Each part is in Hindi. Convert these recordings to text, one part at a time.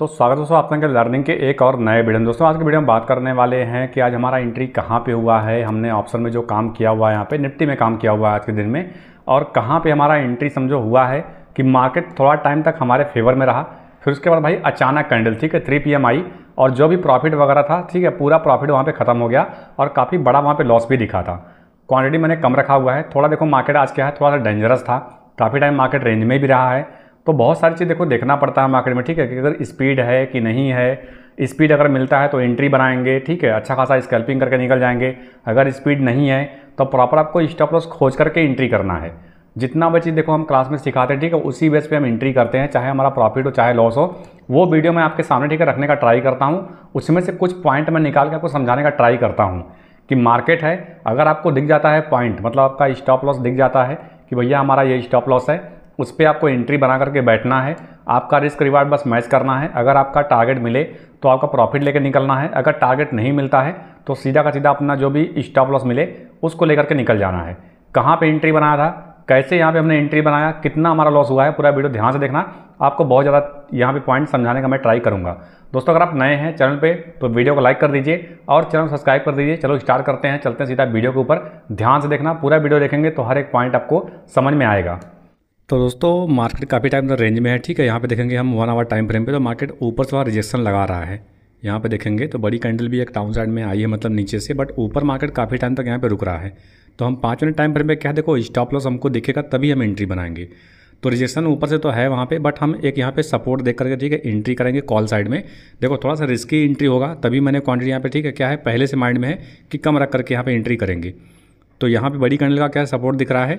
तो स्वागत दोस्तों आप सबके लर्निंग के एक और नए वीडियो दोस्तों आज के वीडियो में बात करने वाले हैं कि आज हमारा एंट्री कहाँ पे हुआ है हमने ऑप्शन में जो काम किया हुआ है यहाँ पे निफ्टी में काम किया हुआ है आज के दिन में और कहाँ पे हमारा एंट्री समझो हुआ है कि मार्केट थोड़ा टाइम तक हमारे फेवर में रहा फिर उसके बाद भाई अचानक कैंडल ठीक है थ्री पी आई और जो भी प्रॉफिट वगैरह था ठीक है पूरा प्रॉफिट वहाँ पर ख़त्म हो गया और काफ़ी बड़ा वहाँ पर लॉस भी दिखा था क्वान्टिटी मैंने कम रखा हुआ है थोड़ा देखो मार्केट आज क्या है थोड़ा सा डेंजरस था काफ़ी टाइम मार्केट रेंज में भी रहा है तो बहुत सारी चीज़ देखो देखना पड़ता है मार्केट में ठीक है कि अगर स्पीड है कि नहीं है स्पीड अगर मिलता है तो एंट्री बनाएंगे ठीक है अच्छा खासा स्कैल्पिंग करके निकल जाएंगे अगर स्पीड नहीं है तो प्रॉपर आपको स्टॉप लॉस खोज करके एंट्री करना है जितना भी चीज़ देखो हम क्लास में सिखाते हैं ठीक है उसी बेस पे हम एंट्री करते हैं चाहे हमारा प्रॉफिट हो चाहे लॉस हो वो वीडियो मैं आपके सामने ठीक है रखने का ट्राई करता हूँ उसमें से कुछ पॉइंट मैं निकाल के आपको समझाने का ट्राई करता हूँ कि मार्केट है अगर आपको दिख जाता है पॉइंट मतलब आपका स्टॉप लॉस दिख जाता है कि भैया हमारा ये स्टॉप लॉस है उस पर आपको एंट्री बना करके बैठना है आपका रिस्क रिवार्ड बस मैच करना है अगर आपका टारगेट मिले तो आपका प्रॉफिट लेकर निकलना है अगर टारगेट नहीं मिलता है तो सीधा का सीधा अपना जो भी स्टॉप लॉस मिले उसको लेकर के निकल जाना है कहाँ पे एंट्री बनाया था कैसे यहाँ पे हमने एंट्री बनाया कितना हमारा लॉस हुआ है पूरा वीडियो ध्यान से देखना आपको बहुत ज़्यादा यहाँ पे पॉइंट समझाने का मैं ट्राई करूँगा दोस्तों अगर आप नए हैं चैनल पे तो वीडियो को लाइक कर दीजिए और चैनल सब्सक्राइब कर दीजिए चलो स्टार्ट करते हैं चलते हैं सीधा वीडियो के ऊपर ध्यान से देखना पूरा वीडियो देखेंगे तो हर एक पॉइंट आपको समझ में आएगा तो दोस्तों मार्केट काफ़ी टाइम तक रेंज में है ठीक है यहाँ पे देखेंगे हम वन आवर टाइम फ्रेम पे तो मार्केट ऊपर से वहाँ रिजेक्शन लगा रहा है यहाँ पे देखेंगे तो बड़ी कैंडल भी एक टाउन साइड में आई है मतलब नीचे से बट ऊपर मार्केट काफ़ी टाइम तक यहाँ पे रुक रहा है तो हम पाँच मिनट टाइम फ्रेम पर क्या देखो स्टॉप लॉस हमको दिखेगा तभी हम एंट्री बनाएंगे तो रिजेक्शन ऊपर से तो है वहाँ पे बट हम एक यहाँ पे सपोर्ट देख करके ठीक है एंट्री करेंगे कॉल साइड में देखो थोड़ा सा रिस्की एंट्री होगा तभी मैंने क्वान्टिटी यहाँ पर ठीक है क्या है पहले से माइंड में है कि कम रख करके यहाँ पे एंट्री करेंगे तो यहाँ पे बड़ी कैंडल का क्या सपोर्ट दिख रहा है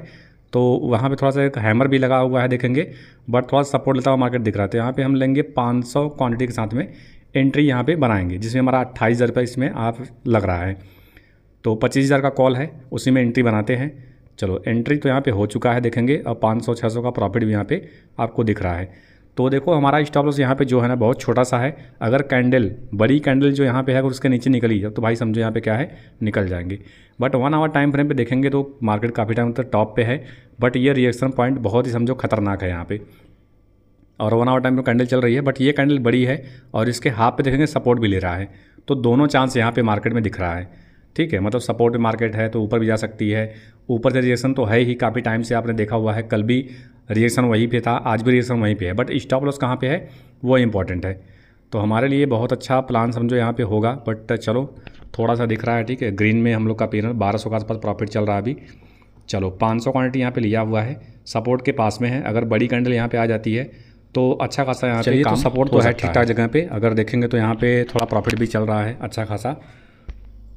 तो वहाँ पे थोड़ा सा एक हैमर भी लगा हुआ है देखेंगे बट थोड़ा सपोर्ट लेता हुआ मार्केट दिख रहा है तो यहाँ पे हम लेंगे 500 क्वांटिटी के साथ में एंट्री यहाँ पे बनाएंगे जिसमें हमारा अट्ठाईस हज़ार रुपये इसमें आप लग रहा है तो पच्चीस हज़ार का कॉल है उसी में एंट्री बनाते हैं चलो एंट्री तो यहाँ पर हो चुका है देखेंगे अब पाँच सौ का प्रॉफिट भी यहाँ पर आपको दिख रहा है तो देखो हमारा स्टॉप लॉस यहाँ पे जो है ना बहुत छोटा सा है अगर कैंडल बड़ी कैंडल जो यहाँ पे है अगर उसके नीचे निकली है तो भाई समझो यहाँ पे क्या है निकल जाएंगे but one hour time frame पे देखेंगे तो मार्केट काफ़ी टाइम तक टॉप पे है बट ये रिएक्शन पॉइंट बहुत ही समझो खतरनाक है यहाँ पर और वन आवर टाइम पर कैंडल चल रही है बट ये कैंडल बड़ी है और इसके हाफ पे देखेंगे सपोर्ट भी ले रहा है तो दोनों चांस यहाँ पर मार्केट में दिख रहा है ठीक है मतलब सपोर्ट मार्केट है तो ऊपर भी जा सकती है ऊपर से रिएक्शन तो है ही काफ़ी टाइम से आपने देखा हुआ है कल भी रिएक्शन वहीं पे था आज भी रिएक्शन वहीं पे है बट स्टॉप लॉस कहाँ पे है वो इंपॉर्टेंट है तो हमारे लिए बहुत अच्छा प्लान समझो यहाँ पे होगा बट चलो थोड़ा सा दिख रहा है ठीक है ग्रीन में हम लोग का पेनर बारह सौ के आसपास प्रॉफिट चल रहा है अभी चलो पाँच सौ क्वान्टिटी यहाँ पर लिया हुआ है सपोर्ट के पास में है अगर बड़ी कैंडल यहाँ पर आ जाती है तो अच्छा खासा यहाँ पे तो काम तो सपोर्ट तो है ठीक ठाक जगह पे अगर देखेंगे तो यहाँ पे थोड़ा प्रॉफिट भी चल रहा है अच्छा खासा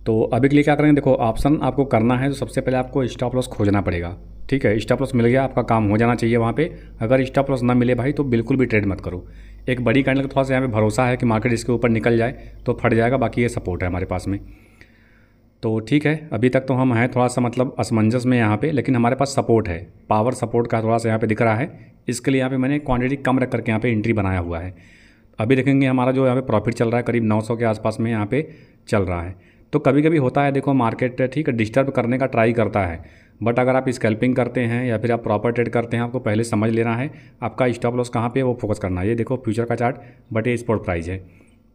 तो अभी के लिए क्या करेंगे देखो ऑप्शन आपको करना है तो सबसे पहले आपको स्टॉप लॉस खोजना पड़ेगा ठीक है स्टॉप लॉस मिल गया आपका काम हो जाना चाहिए वहाँ पे अगर स्टॉप लॉस ना मिले भाई तो बिल्कुल भी ट्रेड मत करो एक बड़ी कैंडल का थोड़ा सा यहाँ पे भरोसा है कि मार्केट इसके ऊपर निकल जाए तो फट जाएगा बाकी ये सपोर्ट है हमारे पास में तो ठीक है अभी तक तो हम हैं थोड़ा सा मतलब असमंजस में यहाँ पर लेकिन हमारे पास सपोर्ट है पावर सपोर्ट का थोड़ा सा यहाँ पर दिख रहा है इसके लिए यहाँ पर मैंने क्वान्टिटी कम रख करके यहाँ पर एंट्री बनाया हुआ है अभी देखेंगे हमारा जो यहाँ पे प्रॉफिट चल रहा है करीब 900 के आसपास में यहाँ पे चल रहा है तो कभी कभी होता है देखो मार्केट ठीक है डिस्टर्ब करने का ट्राई करता है बट अगर आप स्कैल्पिंग करते हैं या फिर आप प्रॉपर ट्रेड करते हैं आपको पहले समझ लेना है आपका स्टॉप लॉस कहाँ पे है वो फोकस करना है ये देखो फ्यूचर का चार्ट बट ये स्पॉट प्राइस है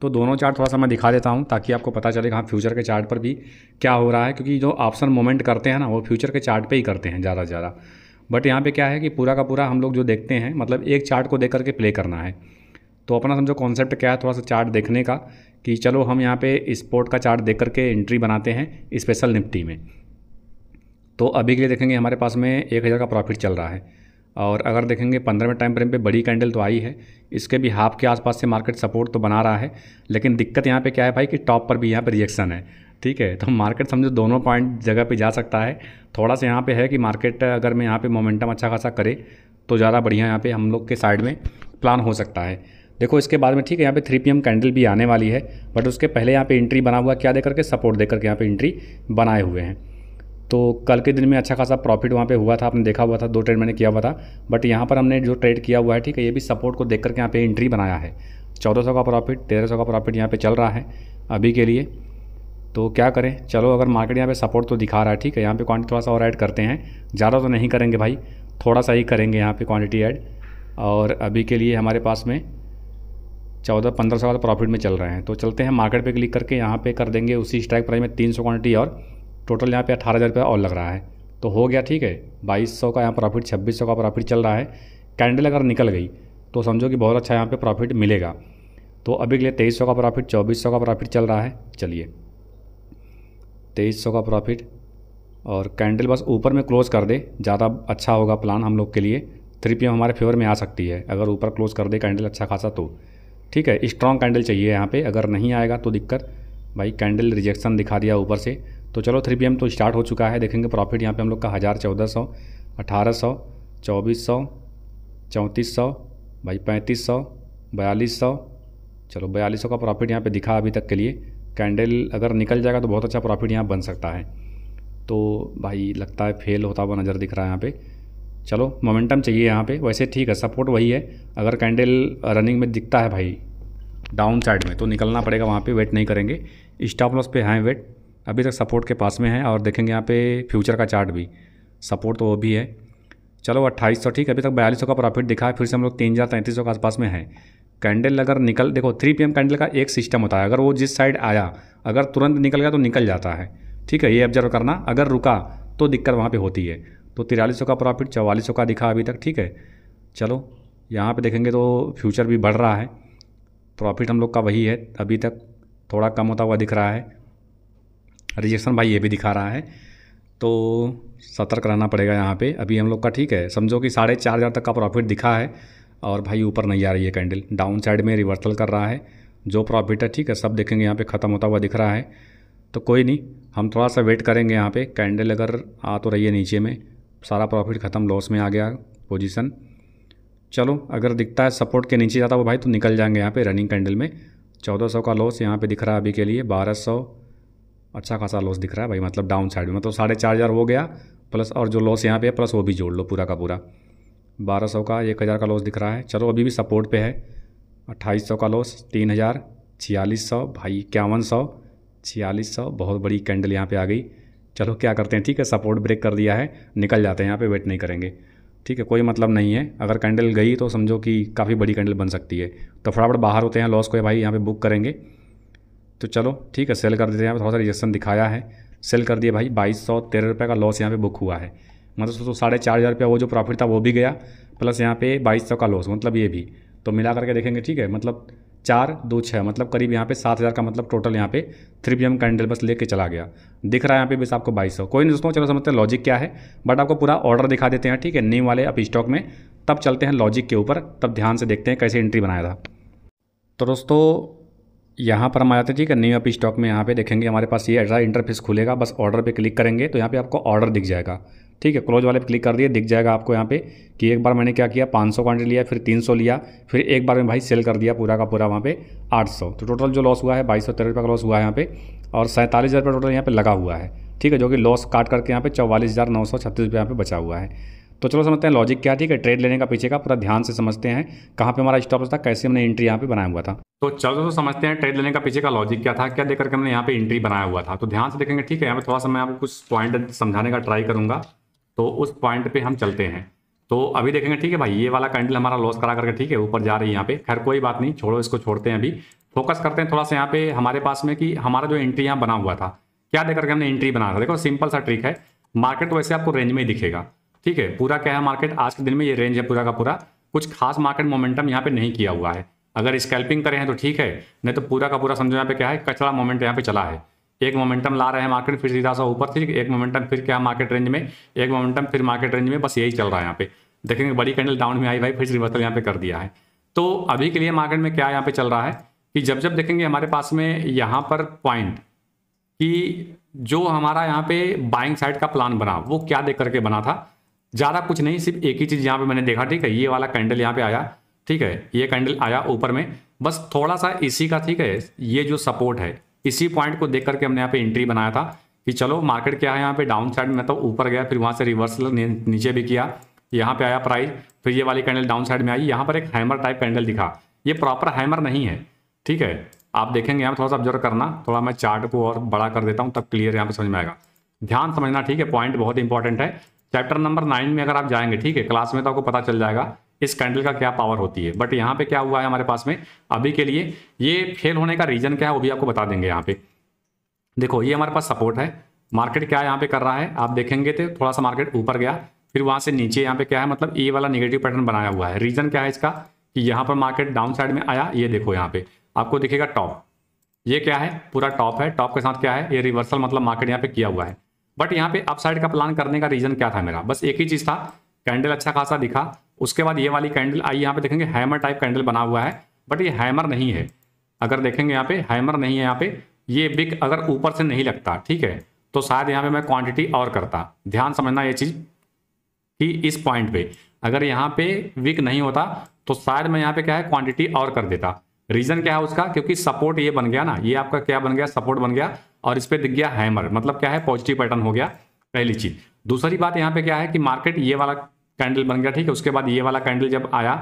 तो दोनों चार्ट थोड़ा सा मैं दिखा देता हूँ ताकि आपको पता चले हाँ फ्यूचर के चार्ट पर भी क्या हो रहा है क्योंकि जो ऑप्शन मूवमेंट करते हैं ना वो फ्यूचर के चार्ट पे ही करते हैं ज़्यादा से ज़्यादा बट यहाँ पे क्या है कि पूरा का पूरा हम लोग जो देखते हैं मतलब एक चार्ट को देख करके प्ले करना है तो अपना समझो कॉन्सेप्ट क्या है थोड़ा सा चार्ट देखने का कि चलो हम यहाँ पे स्पोर्ट का चार्ट देख करके एंट्री बनाते हैं स्पेशल निफ्टी में तो अभी के लिए देखेंगे हमारे पास में एक हज़ार का प्रॉफिट चल रहा है और अगर देखेंगे में टाइम फ्रेम पे बड़ी कैंडल तो आई है इसके भी हाफ के आसपास से मार्केट सपोर्ट तो बना रहा है लेकिन दिक्कत यहाँ पे क्या है भाई कि टॉप पर भी यहाँ पे रिएक्शन है ठीक है तो मार्केट समझो दोनों पॉइंट जगह पे जा सकता है थोड़ा सा यहाँ पे है कि मार्केट अगर मैं यहाँ पे मोमेंटम अच्छा खासा करे तो ज़्यादा बढ़िया यहाँ पे हम लोग के साइड में प्लान हो सकता है देखो इसके बाद में ठीक है यहाँ पे 3 पीएम कैंडल भी आने वाली है बट उसके पहले यहाँ पे एंट्री बना हुआ क्या देकर के सपोर्ट दे करके यहाँ पे एंट्री बनाए हुए हैं तो कल के दिन में अच्छा खासा प्रॉफिट वहाँ पे हुआ था आपने देखा हुआ था दो ट्रेड मैंने किया हुआ था बट यहाँ पर हमने जो ट्रेड किया हुआ है ठीक है ये भी सपोर्ट को देख करके यहाँ पे एंट्री बनाया है चौदह का प्रॉफिट तेरह का प्रॉफिट यहाँ पर चल रहा है अभी के लिए तो क्या करें चलो अगर मार्केट यहाँ पर सपोर्ट तो दिखा रहा है ठीक है यहाँ पर क्वान्टिटी थोड़ा सा और ऐड करते हैं ज़्यादा तो नहीं करेंगे भाई थोड़ा सा ही करेंगे यहाँ पर क्वान्टिटी ऐड और अभी के लिए हमारे पास में चौदह पंद्रह सौ का प्रॉफिट में चल रहे हैं तो चलते हैं मार्केट पे क्लिक करके यहाँ पे कर देंगे उसी स्ट्राइक प्राइस में तीन सौ क्वान्टिटी और टोटल यहाँ पे अठारह हज़ार रुपये और लग रहा है तो हो गया ठीक है बाईस सौ का यहाँ प्रॉफिट छब्बीस सौ का प्रॉफिट चल रहा है कैंडल अगर निकल गई तो समझो कि बहुत अच्छा यहाँ पर प्रॉफिट मिलेगा तो अभी के लिए तेईस सौ का प्रॉफिट चौबीस सौ का प्रॉफिट चल रहा है चलिए तेईस सौ का प्रॉफिट और कैंडल बस ऊपर में क्लोज़ कर दे ज़्यादा अच्छा होगा प्लान हम लोग के लिए थ्री पी हमारे फेवर में आ सकती है अगर ऊपर क्लोज़ कर दे कैंडल अच्छा खासा तो ठीक है स्ट्रॉन्ग कैंडल चाहिए यहाँ पे अगर नहीं आएगा तो दिक्कत भाई कैंडल रिजेक्शन दिखा दिया ऊपर से तो चलो थ्री पी तो स्टार्ट हो चुका है देखेंगे प्रॉफिट यहाँ पे हम लोग का हज़ार चौदह सौ अठारह सौ चौबीस सौ चौंतीस सौ भाई पैंतीस सौ बयालीस सौ चलो बयालीस सौ का प्रॉफिट यहाँ पे दिखा अभी तक के लिए कैंडल अगर निकल जाएगा तो बहुत अच्छा प्रॉफिट यहाँ बन सकता है तो भाई लगता है फेल होता हुआ नज़र दिख रहा है यहाँ पर चलो मोमेंटम चाहिए यहाँ पे वैसे ठीक है सपोर्ट वही है अगर कैंडल रनिंग में दिखता है भाई डाउन साइड में तो निकलना पड़ेगा वहाँ पे वेट नहीं करेंगे स्टॉप लॉस पे हैं वेट अभी तक सपोर्ट के पास में है और देखेंगे यहाँ पे फ्यूचर का चार्ट भी सपोर्ट तो वो भी है चलो अट्ठाईस सौ ठीक अभी तक बयालीस सौ का प्रॉफिट दिखा है फिर से हम लोग तीन हज़ार तैंतीस सौ के आसपास में है कैंडल अगर निकल देखो थ्री पी कैंडल का एक सिस्टम होता है अगर वो जिस साइड आया अगर तुरंत निकल गया तो निकल जाता है ठीक है ये ऑब्जर्व करना अगर रुका तो दिक्कत वहाँ पर होती है तो तिरालीस का प्रॉफिट चवालीस का दिखा अभी तक ठीक है चलो यहाँ पे देखेंगे तो फ्यूचर भी बढ़ रहा है प्रॉफिट हम लोग का वही है अभी तक थोड़ा कम होता हुआ दिख रहा है रिजेक्शन भाई ये भी दिखा रहा है तो सतर्क रहना पड़ेगा यहाँ पे अभी हम लोग का ठीक है समझो कि साढ़े चार हज़ार तक का प्रॉफिट दिखा है और भाई ऊपर नहीं आ रही है कैंडल डाउन साइड में रिवर्सल कर रहा है जो प्रॉफिट है ठीक है सब देखेंगे यहाँ पे ख़त्म होता हुआ दिख रहा है तो कोई नहीं हम थोड़ा सा वेट करेंगे यहाँ पे कैंडल अगर आ तो रही है नीचे में सारा प्रॉफिट ख़त्म लॉस में आ गया पोजीशन चलो अगर दिखता है सपोर्ट के नीचे जाता वो भाई तो निकल जाएंगे यहाँ पे रनिंग कैंडल में 1400 का लॉस यहाँ पे दिख रहा है अभी के लिए 1200 अच्छा खासा लॉस दिख रहा है भाई मतलब डाउन साइड में मतलब साढ़े चार हज़ार हो गया प्लस और जो लॉस यहाँ पे है प्लस वो भी जोड़ लो पूरा का पूरा बारह का एक हज़ार का लॉस दिख रहा है चलो अभी भी सपोर्ट पर है अट्ठाईस का लॉस तीन हज़ार छियालीस सौ भाई इक्यावन सौ छियालीस सौ बहुत बड़ी कैंडल यहाँ पे आ गई चलो क्या करते हैं ठीक है सपोर्ट ब्रेक कर दिया है निकल जाते हैं यहाँ पे वेट नहीं करेंगे ठीक है कोई मतलब नहीं है अगर कैंडल गई तो समझो कि काफ़ी बड़ी कैंडल बन सकती है तो फटाफट बाहर होते हैं लॉस को भाई यहाँ पर बुक करेंगे तो चलो ठीक है सेल कर देते हैं यहाँ थोड़ा सा रिजेक्शन दिखाया है सेल कर दिया भाई बाईस सौ तेरह रुपये का लॉस यहाँ पे बुक हुआ है मतलब सोचो साढ़े चार हज़ार रुपया वो जो प्रॉफिट था वो भी गया प्लस यहाँ पे बाईस सौ का लॉस मतलब ये भी तो मिला करके देखेंगे ठीक है मतलब चार दो छः मतलब करीब यहाँ पे सात हज़ार का मतलब टोटल यहाँ पे थ्री पी एम कैंडल बस लेके चला गया दिख रहा है यहाँ पे बस आपको बाईस सौ कोई नहीं दोस्तों चलो समझते हैं लॉजिक क्या है बट आपको पूरा ऑर्डर दिखा देते हैं ठीक है न्यू वाले अप स्टॉक में तब चलते हैं लॉजिक के ऊपर तब ध्यान से देखते हैं कैसे एंट्री बनाया था तो दोस्तों यहाँ पर हम आ जाते हैं ठीक है न्यू अप स्टॉक में यहाँ पे देखेंगे हमारे पास ये एड्रा इंटरफेस खुलेगा बस ऑर्डर पे क्लिक करेंगे तो यहाँ पे आपको ऑर्डर दिख जाएगा ठीक है क्लोज वाले पे क्लिक कर दिए दिख जाएगा आपको यहाँ पे कि एक बार मैंने क्या किया 500 सौ क्वान्टिटी लिया फिर 300 लिया फिर एक बार में भाई सेल कर दिया पूरा का पूरा वहाँ पे 800 तो टोटल जो लॉस हुआ है बाईस सौ का लॉस हुआ है यहाँ पे और सैंतालीस हज़ार टोटल यहाँ पे लगा हुआ है ठीक है जो कि लॉस काट करके यहाँ पे चौवालीस हज़ार नौ सौ छत्तीस रुपये यहाँ पे बचा हुआ है तो चलो समझते हैं लॉजिक क्या ठीक है ट्रेड लेने का पीछे का पूरा ध्यान से समझते हैं कहाँ पे हमारा स्टॉप था कैसे हमने एंट्री यहाँ पे बनाया हुआ था तो चलो दोस्तों समझते हैं ट्रेड लेने का पीछे का लॉजिक क्या था क्या देखकर हमने यहाँ पे एंट्री बनाया हुआ था तो ध्यान से देखेंगे ठीक है यहाँ पे थोड़ा सा मैं आपको कुछ पॉइंट समझाने का ट्राई करूंगा तो उस पॉइंट पे हम चलते हैं तो अभी देखेंगे ठीक है भाई ये वाला कैंडल हमारा लॉस करा करके ठीक है ऊपर जा रही है यहाँ पे खैर कोई बात नहीं छोड़ो इसको छोड़ते हैं अभी फोकस करते हैं थोड़ा सा यहाँ पे हमारे पास में कि हमारा जो एंट्री यहाँ बना हुआ था क्या देख करके हमने एंट्री बना था देखो सिंपल सा ट्रिक है मार्केट वैसे आपको रेंज में ही दिखेगा ठीक है पूरा क्या है मार्केट आज के दिन में ये रेंज है पूरा का पूरा कुछ खास मार्केट मोमेंटम यहाँ पे नहीं किया हुआ है अगर स्कैल्पिंग करें हैं तो ठीक है नहीं तो पूरा का पूरा समझो यहाँ पे क्या है कचरा मोमेंट यहाँ पे चला है एक मोमेंटम ला रहे हैं मार्केट फिर सीधा सा ऊपर ठीक एक मोमेंटम फिर क्या मार्केट रेंज में एक मोमेंटम फिर मार्केट रेंज में बस यही चल रहा है यहाँ पे देखेंगे बड़ी कैंडल डाउन में आई भाई फिर रिवर्सल यहाँ पे कर दिया है तो अभी के लिए मार्केट में क्या यहाँ पे चल रहा है कि जब जब देखेंगे हमारे पास में यहाँ पर पॉइंट कि जो हमारा यहाँ पे बाइंग साइड का प्लान बना वो क्या देख करके बना था ज़्यादा कुछ नहीं सिर्फ एक ही चीज़ यहाँ पे मैंने देखा ठीक है ये वाला कैंडल यहाँ पे आया ठीक है ये कैंडल आया ऊपर में बस थोड़ा सा इसी का ठीक है ये जो सपोर्ट है इसी पॉइंट को देख करके हमने यहाँ पे एंट्री बनाया था कि चलो मार्केट क्या है यहाँ पे डाउन साइड में तो ऊपर गया फिर वहाँ से रिवर्सल नीचे भी किया यहाँ पे आया प्राइस फिर ये वाली कैंडल डाउन साइड में आई यहाँ पर एक हैमर टाइप कैंडल दिखा ये प्रॉपर हैमर नहीं है ठीक है आप देखेंगे यहाँ थोड़ा सा ऑब्जर्व करना थोड़ा मैं चार्ट को और बड़ा कर देता हूँ तब क्लियर यहाँ पे समझ में आएगा ध्यान समझना ठीक है पॉइंट बहुत इंपॉर्टेंट है चैप्टर नंबर नाइन में अगर आप जाएंगे ठीक है क्लास में तो आपको पता चल जाएगा इस कैंडल का क्या पावर होती है बट यहाँ पे क्या हुआ है हमारे पास में अभी के लिए ये फेल होने का रीजन क्या है वो भी आपको बता देंगे यहाँ पे देखो ये हमारे पास सपोर्ट है मार्केट क्या यहाँ पे कर रहा है आप देखेंगे तो थोड़ा सा मार्केट ऊपर गया फिर वहां से नीचे यहाँ पे क्या है मतलब ये वाला निगेटिव पैटर्न बनाया हुआ है रीजन क्या है इसका कि यहाँ पर मार्केट डाउन साइड में आया ये देखो यहाँ पे आपको दिखेगा टॉप ये क्या है पूरा टॉप है टॉप के साथ क्या है ये रिवर्सल मतलब मार्केट यहाँ पे किया हुआ है बट यहाँ पे अपसाइड का प्लान करने का रीजन क्या था मेरा बस एक ही चीज था कैंडल अच्छा खासा दिखा उसके बाद ये वाली कैंडल आई यहाँ पे देखेंगे हैमर टाइप कैंडल बना हुआ है बट ये हैमर नहीं है अगर देखेंगे यहाँ पे हैमर नहीं है यहाँ पे ये बिक अगर ऊपर से नहीं लगता ठीक है तो शायद यहाँ पे मैं क्वांटिटी और करता ध्यान समझना ये चीज़ कि इस पॉइंट पे अगर यहाँ पे विक नहीं होता तो शायद मैं यहाँ पे क्या है क्वांटिटी और कर देता रीजन क्या है उसका क्योंकि सपोर्ट ये बन गया ना ये आपका क्या बन गया सपोर्ट बन गया और इस पर दिख गया हैमर मतलब क्या है पॉजिटिव पैटर्न हो गया पहली चीज दूसरी बात यहाँ पे क्या है कि मार्केट ये वाला कैंडल बन गया ठीक है उसके बाद ये वाला कैंडल जब आया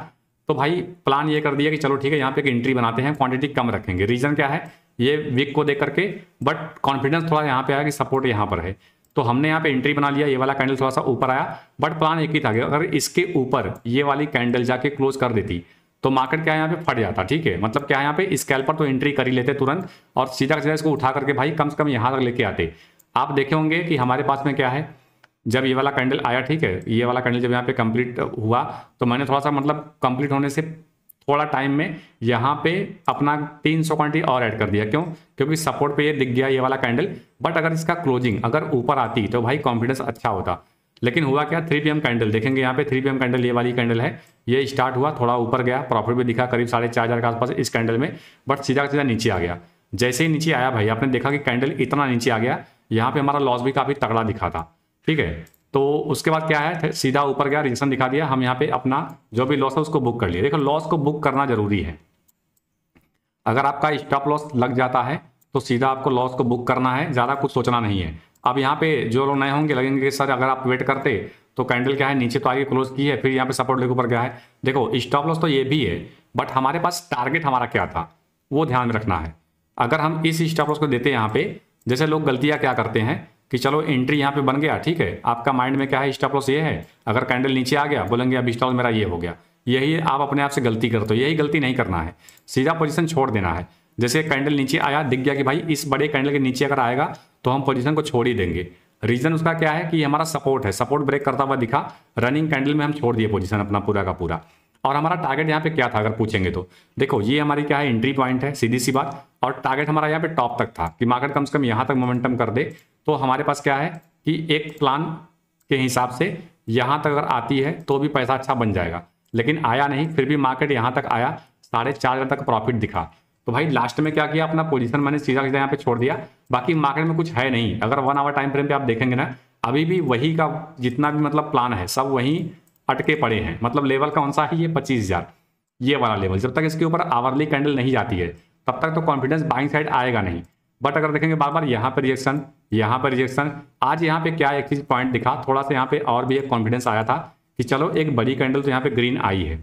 तो भाई प्लान ये कर दिया कि चलो ठीक है यहाँ पे एक एंट्री बनाते हैं क्वांटिटी कम रखेंगे रीजन क्या है ये वीक को देख करके बट कॉन्फिडेंस थोड़ा यहाँ पे आया कि सपोर्ट यहाँ पर है तो हमने यहाँ पे एंट्री बना लिया ये वाला कैंडल थोड़ा सा ऊपर आया बट प्लान एक ही था अगर इसके ऊपर ये वाली कैंडल जाके क्लोज कर देती तो मार्केट क्या यहाँ पे फट जाता ठीक है मतलब क्या यहाँ पे स्केल पर तो एंट्री कर ही लेते तुरंत और सीधा सीधा इसको उठा करके भाई कम से कम यहाँ तक लेके आते आप देखे होंगे कि हमारे पास में क्या है जब ये वाला कैंडल आया ठीक है ये वाला कैंडल जब यहाँ पे कंप्लीट हुआ तो मैंने थोड़ा सा मतलब कंप्लीट होने से थोड़ा टाइम में यहाँ पे अपना 300 क्वांटिटी और ऐड कर दिया क्यों क्योंकि सपोर्ट पे ये दिख गया ये वाला कैंडल बट अगर इसका क्लोजिंग अगर ऊपर आती तो भाई कॉन्फिडेंस अच्छा होता लेकिन हुआ क्या थ्री पी कैंडल देखेंगे यहाँ पे थ्री पी कैंडल ये वाली कैंडल है ये स्टार्ट हुआ थोड़ा ऊपर गया प्रॉफिट भी दिखा करीब साढ़े चार हज़ार के आसपास इस कैंडल में बट सीधा सीधा नीचे आ गया जैसे ही नीचे आया भाई आपने देखा कि कैंडल इतना नीचे आ गया यहाँ पे हमारा लॉस भी काफ़ी तगड़ा दिखा था ठीक है तो उसके बाद क्या है सीधा ऊपर गया रिंसन दिखा दिया हम यहाँ पे अपना जो भी लॉस है उसको बुक कर लिया देखो लॉस को बुक करना जरूरी है अगर आपका स्टॉप लॉस लग जाता है तो सीधा आपको लॉस को बुक करना है ज़्यादा कुछ सोचना नहीं है अब यहाँ पे जो लोग नए होंगे लगेंगे कि सर अगर आप वेट करते तो कैंडल क्या है नीचे तो आगे क्लोज की है फिर यहाँ पे सपोर्ट लेके ऊपर गया है देखो स्टॉप लॉस तो ये भी है बट हमारे पास टारगेट हमारा क्या था वो ध्यान में रखना है अगर हम इस स्टॉप लॉस को देते हैं यहाँ पे जैसे लोग गलतियाँ क्या करते हैं कि चलो एंट्री यहाँ पे बन गया ठीक है आपका माइंड में क्या है स्टॉप लॉस ये है अगर कैंडल नीचे आ गया बोलेंगे अब स्टॉप मेरा ये हो गया यही आप अपने आप से गलती करते हो यही गलती नहीं करना है सीधा पोजीशन छोड़ देना है जैसे कैंडल नीचे आया दिख गया कि भाई इस बड़े कैंडल के नीचे अगर आएगा तो हम पोजीशन को छोड़ ही देंगे रीजन उसका क्या है कि हमारा सपोर्ट है सपोर्ट ब्रेक करता हुआ दिखा रनिंग कैंडल में हम छोड़ दिए पोजिशन अपना पूरा का पूरा और हमारा टारगेट यहाँ पे क्या था अगर पूछेंगे तो देखो ये हमारी क्या है एंट्री पॉइंट है सीधी सी बात और टारगेट हमारा यहाँ पे टॉप तक था कि मार्केट कम से कम यहाँ तक मोमेंटम कर दे तो हमारे पास क्या है कि एक प्लान के हिसाब से यहाँ तक अगर आती है तो भी पैसा अच्छा बन जाएगा लेकिन आया नहीं फिर भी मार्केट यहाँ तक आया साढ़े चार हज़ार तक प्रॉफिट दिखा तो भाई लास्ट में क्या किया अपना पोजीशन मैंने सीधा सीधा यहाँ पे छोड़ दिया बाकी मार्केट में कुछ है नहीं अगर वन आवर टाइम फ्रेम पे आप देखेंगे ना अभी भी वही का जितना भी मतलब प्लान है सब वहीं अटके पड़े हैं मतलब लेवल कौन सा है ये पच्चीस हजार ये वाला लेवल जब तक इसके ऊपर आवरली कैंडल नहीं जाती है तब तक तो कॉन्फिडेंस बाइंग साइड आएगा नहीं बट अगर देखेंगे बार बार यहाँ पर रिएक्शन यहाँ पर रिएक्शन आज यहाँ पे क्या एक चीज पॉइंट दिखा थोड़ा सा यहाँ पे और भी एक कॉन्फिडेंस आया था कि चलो एक बड़ी कैंडल तो यहाँ पे ग्रीन आई है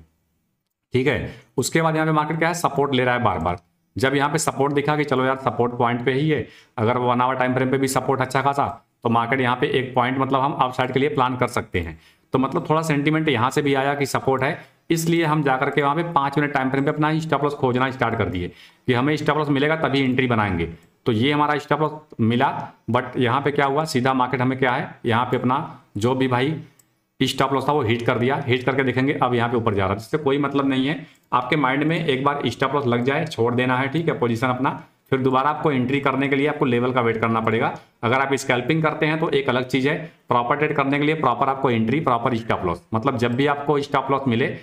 ठीक है उसके बाद यहाँ पे मार्केट क्या है सपोर्ट ले रहा है बार बार जब यहाँ पे सपोर्ट दिखा कि चलो यार सपोर्ट पॉइंट पे ही है अगर वन आवर टाइम फ्रेम पे भी सपोर्ट अच्छा खासा तो मार्केट यहाँ पे एक पॉइंट मतलब हम आउटसाइड के लिए प्लान कर सकते हैं तो मतलब थोड़ा सेंटीमेंट यहाँ से भी आया कि सपोर्ट है इसलिए हम जाकर के वहाँ पे पाँच मिनट टाइम फ्रेम पे अपना स्टॉप लॉस खोजना स्टार्ट कर दिए कि हमें स्टॉप लॉस मिलेगा तभी एंट्री बनाएंगे तो ये हमारा स्टॉप लॉस मिला बट यहाँ पे क्या हुआ सीधा मार्केट हमें क्या है यहाँ पे अपना जो भी भाई स्टॉप लॉस था वो हिट कर दिया हिट करके देखेंगे अब यहाँ पे ऊपर जा रहा है जिससे कोई मतलब नहीं है आपके माइंड में एक बार स्टॉप लॉस लग जाए छोड़ देना है ठीक है पोजिशन अपना फिर दोबारा आपको एंट्री करने के लिए आपको लेवल का वेट करना पड़ेगा अगर आप स्कैल्पिंग करते हैं तो एक अलग चीज़ है प्रॉपर ट्रेड करने के लिए प्रॉपर आपको एंट्री प्रॉपर स्टॉप लॉस मतलब जब भी आपको स्टॉप लॉस मिले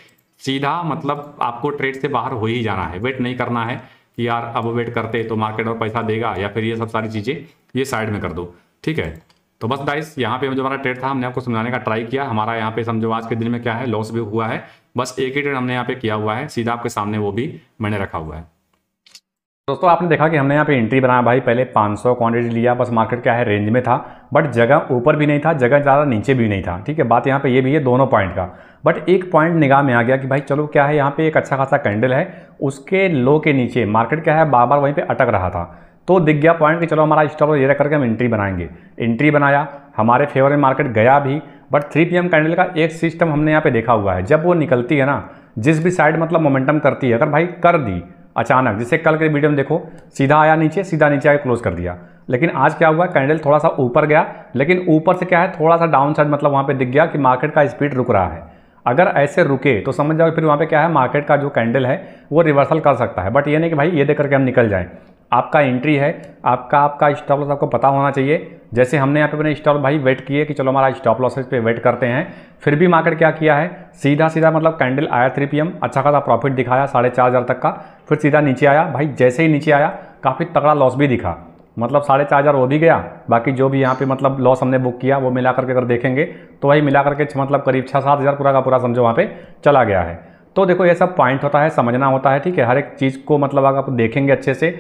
सीधा मतलब आपको ट्रेड से बाहर हो ही जाना है वेट नहीं करना है कि यार अब वेट करते तो मार्केट और पैसा देगा या फिर ये सब सारी चीज़ें ये साइड में कर दो ठीक है तो बस गाइस यहाँ पे जो हमारा ट्रेड था हमने आपको समझाने का ट्राई किया हमारा यहाँ पे समझो आज के दिन में क्या है लॉस भी हुआ है बस एक ही ट्रेड हमने यहाँ पे किया हुआ है सीधा आपके सामने वो भी मैंने रखा हुआ है दोस्तों आपने देखा कि हमने यहाँ पे एंट्री बनाया भाई पहले 500 क्वांटिटी लिया बस मार्केट क्या है रेंज में था बट जगह ऊपर भी नहीं था जगह ज़्यादा नीचे भी नहीं था ठीक है बात यहाँ पे ये भी है दोनों पॉइंट का बट एक पॉइंट निगाह में आ गया कि भाई चलो क्या है यहाँ पे एक अच्छा खासा कैंडल है उसके लो के नीचे मार्केट क्या है बार बार वहीं पे अटक रहा था तो दिख गया पॉइंट कि चलो हमारा स्टॉप ये करके हम एंट्री बनाएंगे एंट्री बनाया हमारे फेवर में मार्केट गया भी बट थ्री पी कैंडल का एक सिस्टम हमने यहाँ पर देखा हुआ है जब वो निकलती है ना जिस भी साइड मतलब मोमेंटम करती है अगर भाई कर दी अचानक जैसे कल के वीडियो में देखो सीधा आया नीचे सीधा नीचे आके क्लोज कर दिया लेकिन आज क्या हुआ कैंडल थोड़ा सा ऊपर गया लेकिन ऊपर से क्या है थोड़ा सा डाउन साइड मतलब वहाँ पे दिख गया कि मार्केट का स्पीड रुक रहा है अगर ऐसे रुके तो समझ जाओ फिर वहाँ पे क्या है मार्केट का जो कैंडल है वो रिवर्सल कर सकता है बट ये नहीं कि भाई ये देख करके हम निकल जाएं आपका एंट्री है आपका आपका स्टॉप लॉस आपको पता होना चाहिए जैसे हमने यहाँ पे अपने स्टॉप भाई वेट किए कि चलो हमारा स्टॉप लॉसेज पे वेट करते हैं फिर भी मार्केट क्या किया है सीधा सीधा मतलब कैंडल आया थ्री पी अच्छा खासा प्रॉफिट दिखाया साढ़े चार हज़ार तक का फिर सीधा नीचे आया भाई जैसे ही नीचे आया काफ़ी तगड़ा लॉस भी दिखा मतलब साढ़े चार हज़ार वो भी गया बाकी जो भी यहाँ पे मतलब लॉस हमने बुक किया वो मिला करके अगर देखेंगे तो वही मिला करके मतलब करीब छः सात हज़ार पूरा का पूरा समझो वहाँ पे चला गया है तो देखो ये सब पॉइंट होता है समझना होता है ठीक है हर एक चीज़ को मतलब अगर आप देखेंगे अच्छे से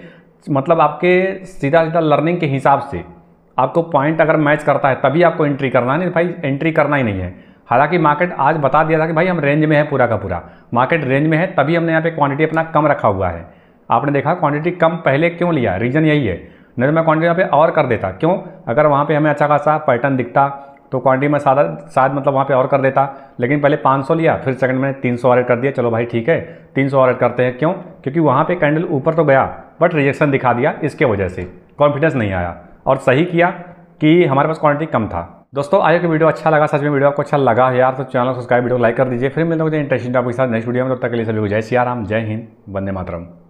मतलब आपके सीधा सीधा लर्निंग के हिसाब से आपको पॉइंट अगर मैच करता है तभी आपको एंट्री करना है नहीं तो भाई एंट्री करना ही नहीं है हालांकि मार्केट आज बता दिया था कि भाई हम रेंज में है पूरा का पूरा मार्केट रेंज में है तभी हमने यहाँ पे क्वांटिटी अपना कम रखा हुआ है आपने देखा क्वांटिटी कम पहले क्यों लिया रीज़न यही है नहीं तो मैं क्वांटिटी यहाँ पे और कर देता क्यों अगर वहाँ पे हमें अच्छा खासा पैटर्न दिखता तो क्वांटिटी में सादा शायद मतलब वहाँ पे और कर देता लेकिन पहले 500 लिया फिर सेकंड में 300 सौ कर दिया चलो भाई ठीक है 300 सौ करते हैं क्यों क्योंकि वहाँ पे कैंडल ऊपर तो गया बट रिजेक्शन दिखा दिया इसके वजह से कॉन्फिडेंस नहीं आया और सही किया कि हमारे पास क्वांटिटी कम था दोस्तों आज की वीडियो अच्छा लगा सच में वीडियो आपको अच्छा लगा यार तो चैनल सब्सक्राइब वीडियो लाइक कर दीजिए फिर मिलते हैं इंटरेस्टिंग टॉपिक के साथ नेक्स्ट वीडियो में तब तक के लिए सभी को जय सिया राम जय हिंद वंदे मातरम